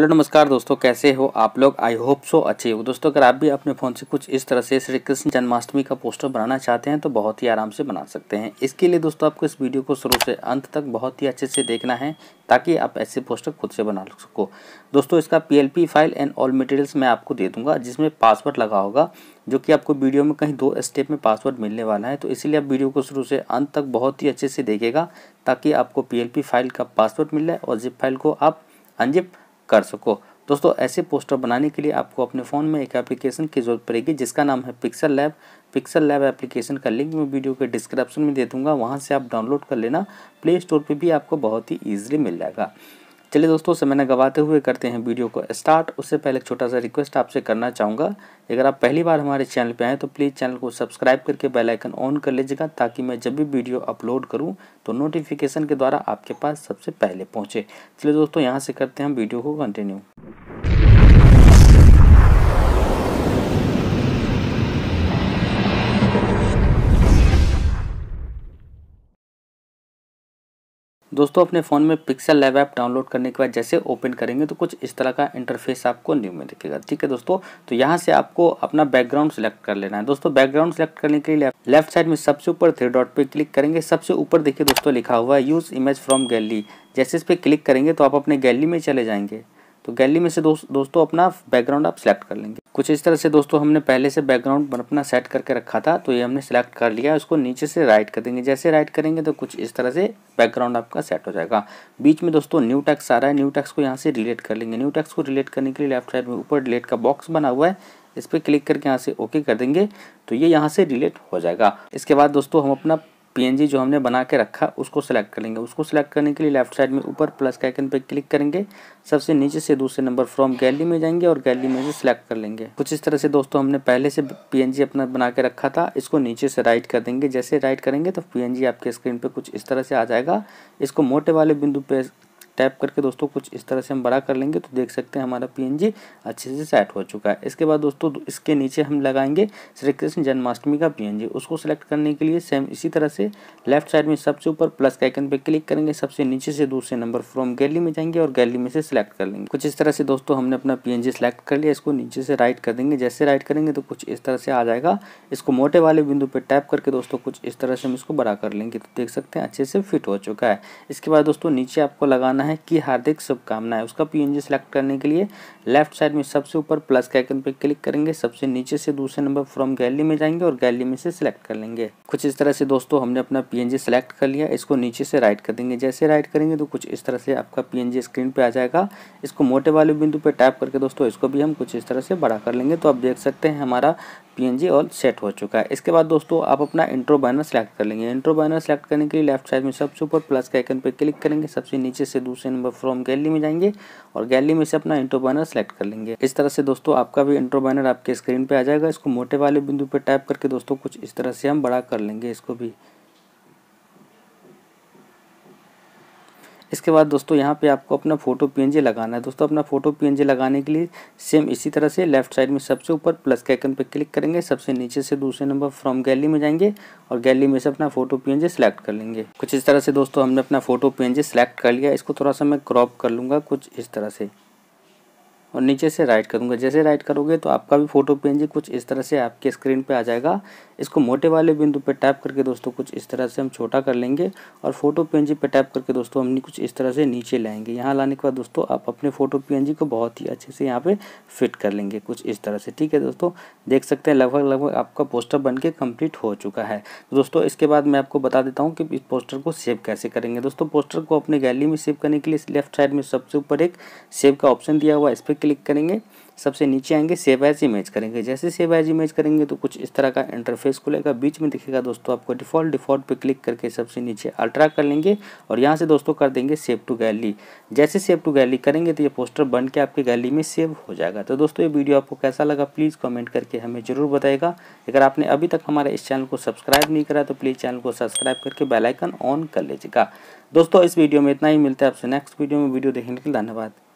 hello नमस्कार दोस्तों कैसे हो आप लोग आई होप सो अच्छे हो दोस्तों अगर आप भी अपने फ़ोन से कुछ इस तरह से श्री कृष्ण जन्माष्टमी का पोस्टर बनाना चाहते हैं तो बहुत ही आराम से बना सकते हैं इसके लिए दोस्तों आपको इस वीडियो को शुरू से अंत तक बहुत ही अच्छे से देखना है ताकि आप ऐसे पोस्टर खुद से बना सको दोस्तों इसका P file and all materials मैं आपको दे दूँगा जिसमें पासवर्ड लगा होगा जो कि आपको वीडियो में कहीं दो स्टेप में पासवर्ड मिलने वाला है तो इसीलिए आप वीडियो को शुरू से अंत तक बहुत ही अच्छे से देखेगा ताकि आपको पी फाइल का पासवर्ड मिल जाए और जिप फाइल को आप अनजिप कर सको दोस्तों ऐसे पोस्टर बनाने के लिए आपको अपने फ़ोन में एक एप्लीकेशन की जरूरत पड़ेगी जिसका नाम है Pixel Lab Pixel Lab application का लिंक मैं वीडियो के डिस्क्रिप्शन में दे दूंगा वहाँ से आप डाउनलोड कर लेना प्ले स्टोर पर भी आपको बहुत ही ईजिली मिल जाएगा चलिए दोस्तों से मैंने गवाते हुए करते हैं वीडियो को स्टार्ट उससे पहले एक छोटा सा रिक्वेस्ट आपसे करना चाहूँगा अगर आप पहली बार हमारे चैनल पे आएँ तो प्लीज़ चैनल को सब्सक्राइब करके बेल आइकन ऑन कर लीजिएगा ताकि मैं जब भी वीडियो अपलोड करूँ तो नोटिफिकेशन के द्वारा आपके पास सबसे पहले पहुँचे चलिए दोस्तों यहाँ से करते हैं हम वीडियो को कंटिन्यू दोस्तों अपने फ़ोन में पिक्सल लैब ऐप डाउनलोड करने के बाद जैसे ओपन करेंगे तो कुछ इस तरह का इंटरफेस आपको न्यू में दिखेगा ठीक है दोस्तों तो यहाँ से आपको अपना बैकग्राउंड सेलेक्ट कर लेना है दोस्तों बैकग्राउंड सेलेक्ट करने के लिए लेफ्ट साइड में सबसे ऊपर थ्री डॉट पर क्लिक करेंगे सबसे ऊपर देखिए दोस्तों लिखा हुआ है यूज़ इमेज फ्रॉम गैलरी जैसे इस पर क्लिक करेंगे तो आप अपने गैलरी में चले जाएंगे तो गैलरी में से दोस्त दोस्तों अपना बैकग्राउंड आप सिलेक्ट कर लेंगे कुछ इस तरह से दोस्तों हमने पहले से बैकग्राउंड अपना सेट करके रखा था तो ये हमने सेलेक्ट कर लिया उसको नीचे से राइट कर देंगे जैसे राइट करेंगे तो कुछ इस तरह से बैकग्राउंड आपका सेट हो जाएगा बीच में दोस्तों न्यू टैक्स आ रहा है न्यू टैक्स को यहाँ से रिलेट कर लेंगे न्यू टैक्स को रिलेट करने के लिए लेफ्ट साइड में ऊपर रिलेट का बॉक्स बना हुआ है इस पर क्लिक करके यहाँ से ओके कर देंगे तो ये यहाँ से रिलेट हो जाएगा इसके बाद दोस्तों हम अपना पीएनजी जो हमने बना के रखा उसको सेलेक्ट कर लेंगे उसको सेलेक्ट करने के लिए लेफ्ट साइड में ऊपर प्लस के आइकन पे क्लिक करेंगे सबसे नीचे से दूसरे नंबर फ्रॉम गैली में जाएंगे और गैली में से सिलेक्ट कर लेंगे कुछ इस तरह से दोस्तों हमने पहले से पीएनजी अपना बना के रखा था इसको नीचे से राइट कर देंगे जैसे राइट करेंगे तो पी आपके स्क्रीन पर कुछ इस तरह से आ जाएगा इसको मोटे वाले बिंदु पे टैप करके दोस्तों कुछ इस तरह से हम बड़ा कर लेंगे तो देख सकते हैं हमारा पी अच्छे से सेट हो चुका है इसके बाद दोस्तों इसके नीचे हम लगाएंगे श्री कृष्ण जन्माष्टमी का पी उसको सेलेक्ट करने के लिए सेम इसी तरह से लेफ्ट साइड में सबसे ऊपर प्लस के आइकन पर क्लिक करेंगे सबसे नीचे से दूसरे नंबर फ्रॉम गैली में जाएंगे और गैली में से सिलेक्ट कर लेंगे कुछ इस तरह से दोस्तों हमने अपना पी सेलेक्ट कर लिया इसको नीचे से राइट कर देंगे जैसे राइट करेंगे तो कुछ इस तरह से आ जाएगा इसको मोटे वाले बिंदु पर टैप करके दोस्तों कुछ इस तरह से हम इसको बड़ा कर लेंगे तो देख सकते हैं अच्छे से फिट हो चुका है इसके बाद दोस्तों नीचे आपको लगाना है है कि हार्दिक शुभकामनाएं उसका पीएनजी सेलेक्ट करने के लिए लेफ्ट साइड में सबसे ऊपर प्लस के आइकन पर क्लिक करेंगे सबसे नीचे से दूसरे नंबर फ्रॉम गैलरी में जाएंगे और गैलरी में से सिलेक्ट कर लेंगे कुछ इस तरह से दोस्तों हमने अपना पीएनजी सेलेक्ट कर लिया इसको नीचे से राइट कर देंगे जैसे राइट करेंगे तो कुछ इस तरह से आपका पीएनजी स्क्रीन पर आ जाएगा इसको मोटे वाले बिंदु पर टैप करके दोस्तों इसको भी हम कुछ इस तरह से बड़ा कर लेंगे तो आप देख सकते हैं हमारा पी ऑल सेट हो चुका है इसके बाद दोस्तों आप अपना इंट्रो बैनर सेलेक्ट कर लेंगे इंट्रो बैनर सेलेक्ट करने के लिए लेफ्ट साइड में सबसे ऊपर प्लस के आइकन पर क्लिक करेंगे सबसे नीचे से दूसरे नंबर फ्रॉम गैलरी में जाएंगे और गैलरी में से अपना इंट्रो बैनर सेलेक्ट कर लेंगे इस तरह से दोस्तों आपका भी इंट्रो बैनर आपके स्क्रीन पर आ जाएगा इसको मोटे वाले बिंदु पर टाइप करके दोस्तों कुछ इस तरह से हम बड़ा कर लेंगे इसको भी इसके बाद दोस्तों यहाँ पे आपको अपना फोटो पी लगाना है दोस्तों अपना फोटो पी लगाने के लिए सेम इसी तरह से लेफ्ट साइड में सबसे ऊपर प्लस के आइकन पर क्लिक करेंगे सबसे नीचे से दूसरे नंबर फ्रॉम गैली में जाएंगे और गैली में से अपना फोटो पीएनजी सेलेक्ट कर लेंगे कुछ इस तरह से दोस्तों हमने अपना फोटो पीएनजी सेलेक्ट कर लिया इसको थोड़ा सा मैं क्रॉप कर लूँगा कुछ इस तरह से और नीचे से राइट करूँगा जैसे राइट करोगे तो आपका भी फोटो पेन जी कुछ इस तरह से आपके स्क्रीन पे आ जाएगा इसको मोटे वाले बिंदु पे टैप करके दोस्तों कुछ इस तरह से हम छोटा कर लेंगे और फोटो पी जी पे टैप करके दोस्तों हम कुछ इस तरह से नीचे लाएंगे यहाँ लाने के बाद दोस्तों आप अपने फोटो पी जी को बहुत ही अच्छे से यहाँ पर फिट कर लेंगे कुछ इस तरह से ठीक है दोस्तों देख सकते हैं लगभग लगभग आपका पोस्टर बन के कम्प्लीट हो चुका है तो दोस्तों इसके बाद मैं आपको बता देता हूँ कि इस पोस्टर को सेव कैसे करेंगे दोस्तों पोस्टर को अपने गैलरी में सेव करने के लिए लेफ्ट साइड में सबसे ऊपर एक सेव का ऑप्शन दिया हुआ इस पर क्लिक करेंगे सबसे नीचे आएंगे सेव एज इमेज करेंगे जैसे सेव एज इमेज करेंगे तो कुछ इस तरह का इंटरफेस खुलेगा बीच में दिखेगा दोस्तों आपको डिफ़ॉल्ट डिफ़ॉल्ट पे क्लिक करके सबसे नीचे अल्ट्रा कर लेंगे और यहाँ से दोस्तों कर देंगे सेव टू गैली जैसे सेव टू गैली करेंगे तो ये पोस्टर बन के आपकी गैली में सेव हो जाएगा तो दोस्तों ये वीडियो आपको कैसा लगा प्लीज़ कॉमेंट करके हमें ज़रूर बताएगा अगर आपने अभी तक हमारे इस चैनल को सब्सक्राइब नहीं करा तो प्लीज़ चैनल को सब्सक्राइब करके बेलाइकन ऑन कर लीजिएगा दोस्तों इस वीडियो में इतना ही मिलता है आपसे नेक्स्ट वीडियो में वीडियो देखने के लिए धन्यवाद